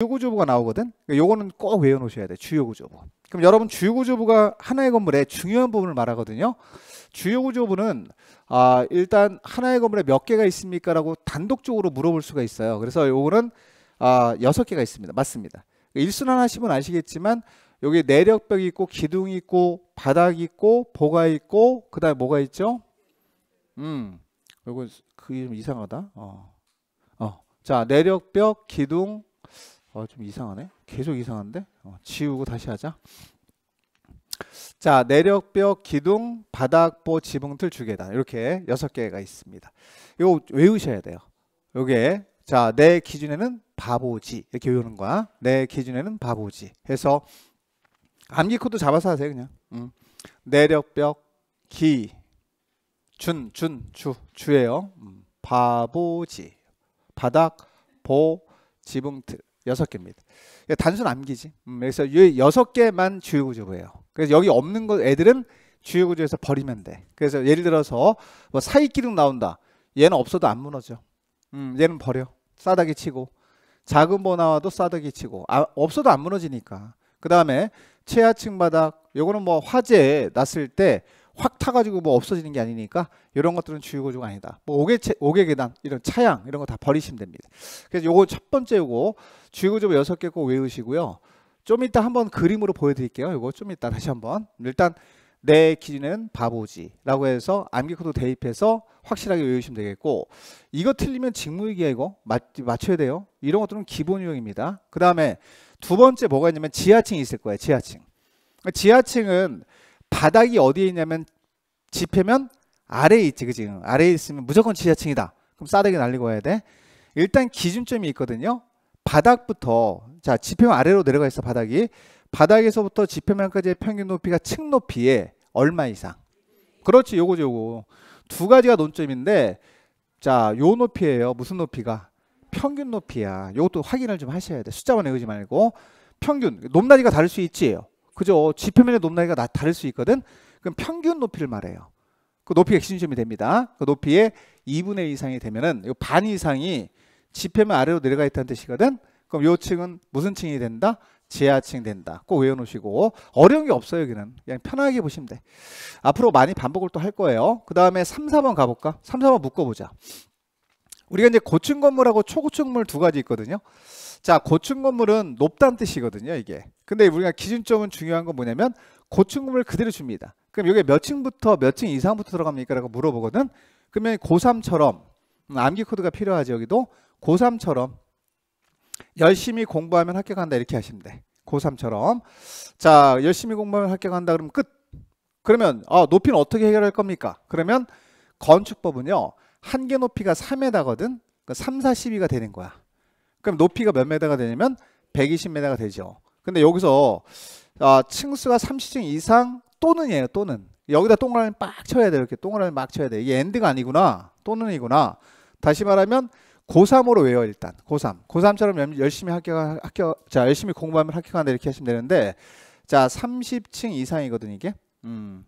주요구조부가 나오거든. 그러니까 요거는 꼭 외워놓으셔야 돼. 주요구조부. 그럼 여러분 주요구조부가 하나의 건물의 중요한 부분을 말하거든요. 주요구조부는 아, 일단 하나의 건물에 몇 개가 있습니까라고 단독적으로 물어볼 수가 있어요. 그래서 요거는 아, 6개가 있습니다. 맞습니다. 일순환 하시면 아시겠지만 여기 내력벽이 있고 기둥이 있고 바닥이 있고 보가 있고 그다음에 뭐가 있죠? 음. 이거 그게 좀 이상하다. 어. 어. 자, 내력벽, 기둥, 어, 좀 이상하네. 계속 이상한데? 어, 지우고 다시 하자. 자, 내력벽, 기둥, 바닥보, 지붕틀, 주계단 이렇게 여섯 개가 있습니다. 이거 외우셔야 돼요. 요게 자, 내 기준에는 바보지 이렇게 외우는 거야. 내 기준에는 바보지. 해서 암기 코드 잡아서 하세요, 그냥. 음. 내력벽, 기, 준, 준, 주, 주예요. 음. 바보지. 바닥, 보, 지붕틀. 여섯 개입니다. 단순 암기지. 음, 그래서 여섯 개만 주요구조예요. 그래서 여기 없는 것 애들은 주요구조에서 버리면 돼. 그래서 예를 들어서 뭐 사이기둥 나온다. 얘는 없어도 안 무너져. 음, 얘는 버려. 싸다기 치고 작은 뭐 나와도 싸다기 치고 아, 없어도 안 무너지니까. 그 다음에 최하층 바닥 요거는 뭐 화재 났을 때확 타가지고 뭐 없어지는 게 아니니까 이런 것들은 주유구조가 아니다. 뭐 옥외 오외 계단 이런 차양 이런 거 다 버리시면 됩니다. 그래서 요거 첫 번째 요거 주유구조 여섯 개 꼭 외우시고요. 좀 이따 한번 그림으로 보여드릴게요. 요거 좀 이따 다시 한번 일단 내기준는 바보지라고 해서 암기코드 대입해서 확실하게 외우시면 되겠고 이거 틀리면 직무유기야 이거 맞, 맞춰야 돼요. 이런 것들은 기본 유형입니다. 그 다음에 두 번째 뭐가 있냐면 지하층이 있을 거예요. 지하층. 지하층은 바닥이 어디에 있냐면 지폐면 아래에 있지 그지 금 아래에 있으면 무조건 지하층이다 그럼 싸대기 날리고 와야 돼 일단 기준점이 있거든요 바닥부터 자 지표면 아래로 내려가 있어 바닥이 바닥에서부터 지표면까지의 평균 높이가 층높이에 얼마 이상 그렇지 요거죠 요거 두 가지가 논점인데 자 요 높이에요 무슨 높이가 평균 높이야 요것도 확인을 좀 하셔야 돼 숫자만 외우지 말고 평균 높낮이가 다를 수 있지요 그죠? 지표면의 높낮이가 나, 다를 수 있거든. 그럼 평균 높이를 말해요. 그 높이가 핵심점이 됩니다. 그 높이의 2분의 1 이상이 되면은 반 이상이 지표면 아래로 내려가 있다는 뜻이거든. 그럼 요 층은 무슨 층이 된다? 지하층 된다. 꼭 외워놓으시고 어려운 게 없어요 여기는 그냥 편하게 보시면 돼. 앞으로 많이 반복을 또 할 거예요. 그 다음에 3, 4번 가볼까? 3, 4번 묶어보자. 우리가 이제 고층 건물하고 초고층 건물 두 가지 있거든요. 자, 고층 건물은 높다는 뜻이거든요, 이게. 근데 우리가 기준점은 중요한 건 뭐냐면 고층 건물 그대로 줍니다. 그럼 이게 몇 층부터 몇 층 이상부터 들어갑니까? 라고 물어보거든. 그러면 고3처럼 음, 암기 코드가 필요하지 여기도 고3처럼 열심히 공부하면 합격한다 이렇게 하시면 돼. 고3처럼 자, 열심히 공부하면 합격한다 그러면 끝. 그러면 아, 높이는 어떻게 해결할 겁니까? 그러면 건축법은요. 한개 높이가 3m거든. 그러니까 3, 4, 12가 되는 거야. 그럼 높이가 몇 m가 되냐면 120m가 되죠. 근데 여기서 아, 층수가 30층 이상 또는이에요. 또는. 여기다 동그라미 빡 쳐야 돼 이렇게 동그라미 막 쳐야 돼. 이게 엔드가 아니구나. 또는이구나. 다시 말하면 고3으로 외워 일단. 고3. 고3처럼 열심히 합격 합격 자, 열심히 공부하면 합격한다 이렇게 하시면 되는데 자, 30층 이상이거든 이게. 음.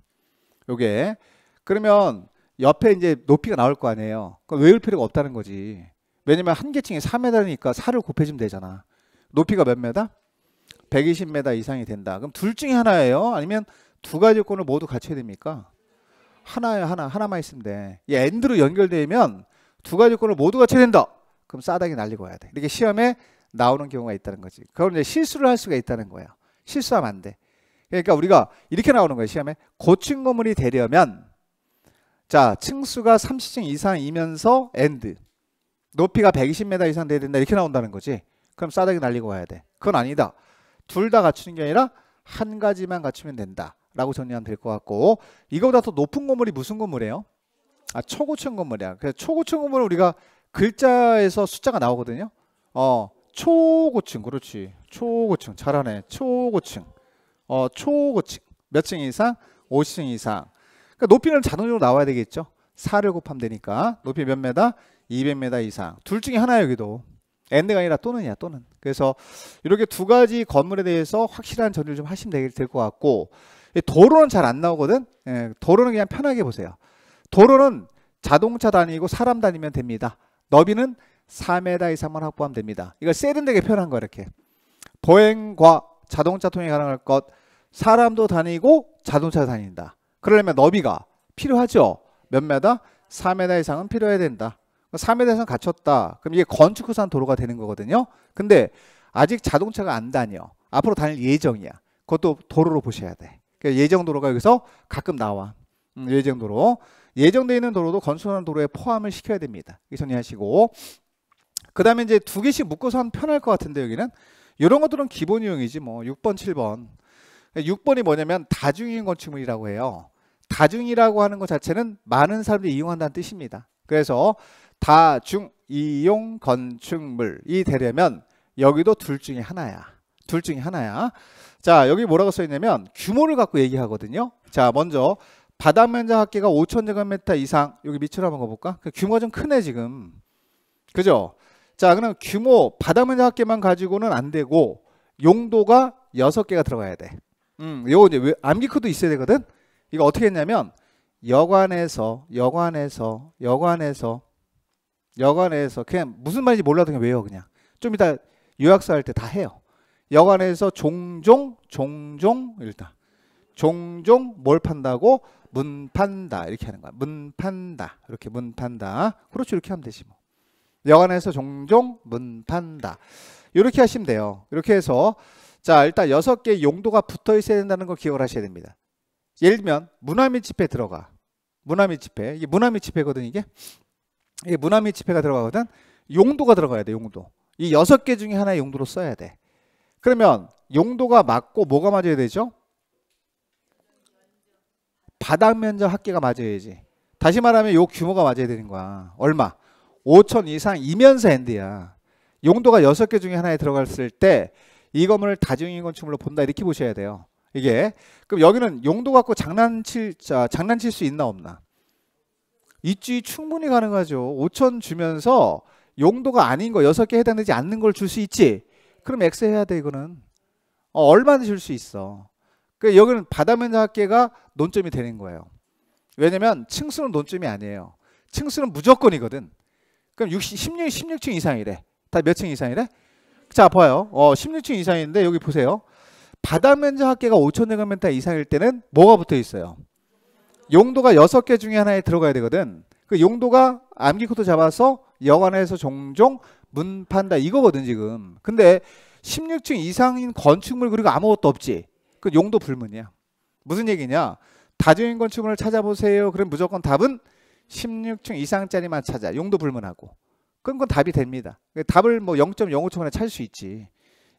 요게 그러면 옆에 이제 높이가 나올 거 아니에요. 그럼 외울 필요가 없다는 거지. 왜냐면 한 계층이 4m니까 4를 곱해주면 되잖아. 높이가 몇 m? 120m 이상이 된다. 그럼 둘 중에 하나예요. 아니면 두 가지 요건을 모두 갖춰야 됩니까? 하나예요, 하나. 하나만 있으면 돼. 이 엔드로 연결되면 두 가지 요건을 모두 갖춰야 된다. 그럼 싸다기 날리고 와야 돼. 이렇게 시험에 나오는 경우가 있다는 거지. 그럼 이제 실수를 할 수가 있다는 거예요. 실수하면 안 돼. 그러니까 우리가 이렇게 나오는 거예요, 시험에. 고층 건물이 되려면 자, 층수가 30층 이상이면서 엔드. 높이가 120m 이상 돼야 된다. 이렇게 나온다는 거지. 그럼 싸다기 날리고 가야 돼. 그건 아니다. 둘 다 갖추는 게 아니라 한 가지만 갖추면 된다. 라고 정리하면 될 것 같고 이거보다 더 높은 건물이 무슨 건물이에요? 아, 초고층 건물이야. 그래서 초고층 건물은 우리가 글자에서 숫자가 나오거든요. 어, 초고층. 그렇지. 초고층. 잘하네. 초고층. 어, 초고층. 몇 층 이상? 5층 이상. 그러니까 높이는 자동적으로 나와야 되겠죠. 4를 곱하면 되니까 높이 몇 메다? 200m 이상. 둘 중에 하나 여기도. n가 아니라 또는이야 또는. 그래서 이렇게 두 가지 건물에 대해서 확실한 전율 좀 하시면 될것 같고 도로는 잘 안 나오거든. 예, 도로는 그냥 편하게 보세요. 도로는 자동차 다니고 사람 다니면 됩니다. 너비는 4m 이상만 확보하면 됩니다. 이거 세련되게 표현한 거 이렇게. 보행과 자동차 통행 가능할 것. 사람도 다니고 자동차 다닌다. 그러려면 너비가 필요하죠. 몇 메다? 4m 이상은 필요해야 된다. 4m 이상 갖췄다. 그럼 이게 건축후산 도로가 되는 거거든요. 근데 아직 자동차가 안 다녀. 앞으로 다닐 예정이야. 그것도 도로로 보셔야 돼. 그러니까 예정 도로가 여기서 가끔 나와. 음, 예정 도로. 예정되어 있는 도로도 건축하산 도로에 포함을 시켜야 됩니다. 이 정리하시고. 그 다음에 이제 두 개씩 묶어서 하면 편할 것 같은데 여기는. 이런 것들은 기본 유형이지 뭐 6번, 7번. 6번이 뭐냐면 다중이용 건축물이라고 해요. 다중이라고 하는 것 자체는 많은 사람들이 이용한다는 뜻입니다. 그래서 다중 이용 건축물이 되려면 여기도 둘 중에 하나야. 둘 중에 하나야. 자, 여기 뭐라고 써 있냐면 규모를 갖고 얘기하거든요. 자, 먼저 바닥면적 합계가 5천 제곱미터 이상. 여기 밑으로 한번 가 볼까? 그 규모가 좀 크네, 지금. 그죠? 자, 그럼 규모 바닥면적 합계만 가지고는 안 되고 용도가 6개가 들어가야 돼. 음, 요 이제 암기코도 있어야 되거든. 이거 어떻게 했냐면 여관에서 여관에서 여관에서 여관에서 그냥 무슨 말인지 몰라도 그냥 외워 그냥 좀 이따 요약서 할 때 다 해요 여관에서 종종 종종 일단 종종 뭘 판다고 문 판다 이렇게 하는 거야 문 판다 이렇게 문 판다 그렇죠 이렇게 하면 되지 뭐 여관에서 종종 문 판다 이렇게 하시면 돼요 이렇게 해서 자 일단 여섯 개 용도가 붙어 있어야 된다는 거 기억을 하셔야 됩니다 예를 들면 문화 및 집회 들어가. 문화 및 집회. 이게 문화 및 집회거든 이게. 이게 문화 및 집회가 들어가거든. 용도가 들어가야 돼, 용도. 이 여섯 개 중에 하나의 용도로 써야 돼. 그러면 용도가 맞고 뭐가 맞아야 되죠? 바닥 면적 합계가 맞아야지. 다시 말하면 요 규모가 맞아야 되는 거야. 얼마? 5천 이상이면서 엔드야. 용도가 여섯 개 중에 하나에 들어갔을 때이 건물을 다중인 건축물로 본다 이렇게 보셔야 돼요. 이게 그럼 여기는 용도 갖고 장난칠 자 장난칠 수 있나 없나? 있지 충분히 가능하죠. 5천 주면서 용도가 아닌 거 여섯 개 해당되지 않는 걸 줄 수 있지. 그럼 X 해야 돼 이거는 어, 얼마나 줄수 있어. 그 여기는 바다면학계가 논점이 되는 거예요. 왜냐면 층수는 논점이 아니에요. 층수는 무조건이거든. 그럼 60, 16, 16층 이상이래. 다 몇 층 이상이래? 자, 봐요. 어, 16층 이상인데 여기 보세요. 바닥 면적 합계가 5 0 0 0제곱 이상일 때는 뭐가 붙어 있어요? 용도가 6개 중에 하나에 들어가야 되거든. 그 용도가 암기코드 잡아서 여관에서 종종 문 판다 이거거든 지금. 근데 16층 이상인 건축물 그리고 아무것도 없지. 그 용도 불문이야. 무슨 얘기냐? 다중인 건축물을 찾아보세요. 그럼 무조건 답은 16층 이상짜리만 찾아. 용도 불문하고. 그건, 그건 답이 됩니다. 답을 뭐 0.05초 만에 찾을 수 있지.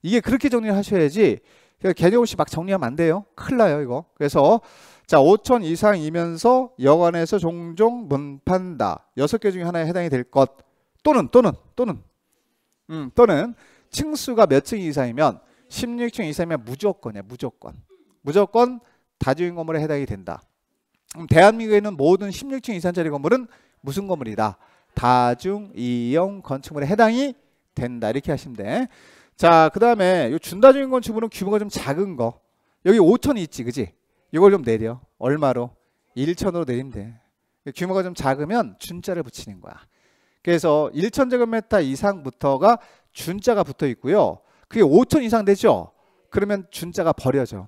이게 그렇게 정리를 하셔야지 개념 그러니까 없이 막 정리하면 안 돼요. 큰일 나요, 이거. 그래서 자, 5천 이상이면서 여관에서 종종 문판다. 여섯 개 중에 하나에 해당이 될 것. 또는 또는 또는 음, 또는 층수가 몇 층 이상이면 16층 이상이면 무조건이야, 무조건. 무조건 다주인 건물에 해당이 된다. 그럼 대한민국에 있는 모든 16층 이상짜리 건물은 무슨 건물이다? 다중 이용 건축물에 해당이 된다. 이렇게 하시면 돼. 자, 그 다음에 준다적인 건축물은 규모가 좀 작은 거. 여기 5천이 있지, 그지? 이걸 좀 내려. 얼마로? 1천으로 내리면 돼. 규모가 좀 작으면 준자를 붙이는 거야. 그래서 1천 제곱미터 이상부터가 준자가 붙어 있고요. 그게 5천 이상 되죠? 그러면 준자가 버려져.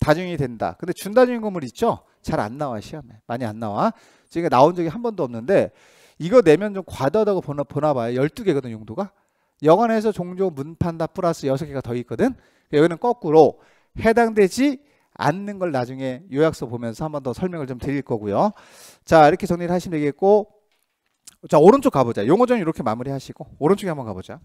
다중이 된다. 근데 준다중인 건물 있죠? 잘 안 나와 시험에. 많이 안 나와. 지금 나온 적이 한 번도 없는데 이거 내면 좀 과도하다고 보나, 보나 봐요. 12개거든 용도가. 영안에서 종조 문판다 플러스 여섯 개가더 있거든. 여기는 거꾸로 해당되지 않는 걸 나중에 요약서 보면서 한번 더 설명을 좀 드릴 거고요. 자 이렇게 정리를 하시면 되겠고 자 오른쪽 가보자. 용어전 이렇게 마무리하시고 오른쪽에 한번 가보자.